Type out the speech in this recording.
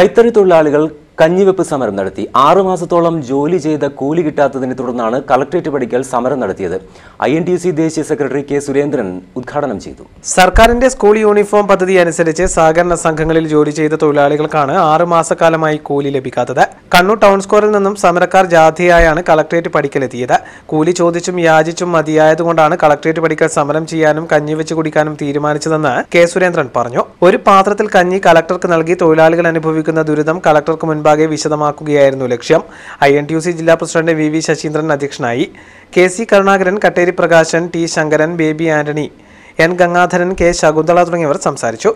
കൈത്തറി തൊഴിലാളികൾ കഞ്ഞിവെപ്പ് സമരം നടത്തി ആറുമാസത്തോളം ജോലി ചെയ്ത കൂലി കിട്ടാത്തതിനെ തുടർന്നാണ് കളക്ട്രേറ്റ് പടിക്കൽ സമരം നടത്തിയത് ഐ എൻ ടി സി ദേശീയ സെക്രട്ടറി കെ സുരേന്ദ്രൻ ഉദ്ഘാടനം ചെയ്തു സർക്കാരിന്റെ സ്കൂൾ യൂണിഫോം പദ്ധതി അനുസരിച്ച് സഹകരണ സംഘങ്ങളിൽ ജോലി ചെയ്ത തൊഴിലാളികൾക്കാണ് ആറുമാസക്കാലമായി കൂലി ലഭിക്കാത്തത് കണ്ണൂർ ടൗൺ സ്ക്വയറിൽ നിന്നും സമരക്കാർ ജാഥയായാണ് കളക്ട്രേറ്റ് പടിക്കലെത്തിയത് കൂലി ചോദിച്ചും യാചിച്ചും മതിയായതുകൊണ്ടാണ് കളക്ട്രേറ്റ് പടിക്കൽ സമരം ചെയ്യാനും കഞ്ഞി വെച്ച് കുടിക്കാനും തീരുമാനിച്ചതെന്ന് കെ സുരേന്ദ്രൻ പറഞ്ഞു ഒരു പാത്രത്തിൽ കഞ്ഞി കളക്ടർക്ക് നൽകി തൊഴിലാളികൾ അനുഭവിക്കുന്ന ദുരിതം കളക്ടർക്ക് മുൻപാകെ വിശദമാക്കുകയായിരുന്നു ലക്ഷ്യം I N T U C ജില്ലാ പ്രസിഡന്റ് വി വി ശശീന്ദ്രൻ അധ്യക്ഷനായി K C Karunakaran Katteri Prakashan T Sankaran Baby Antony N Gangadharan K Shakuntala തുടങ്ങിയവർ സംസാരിച്ചു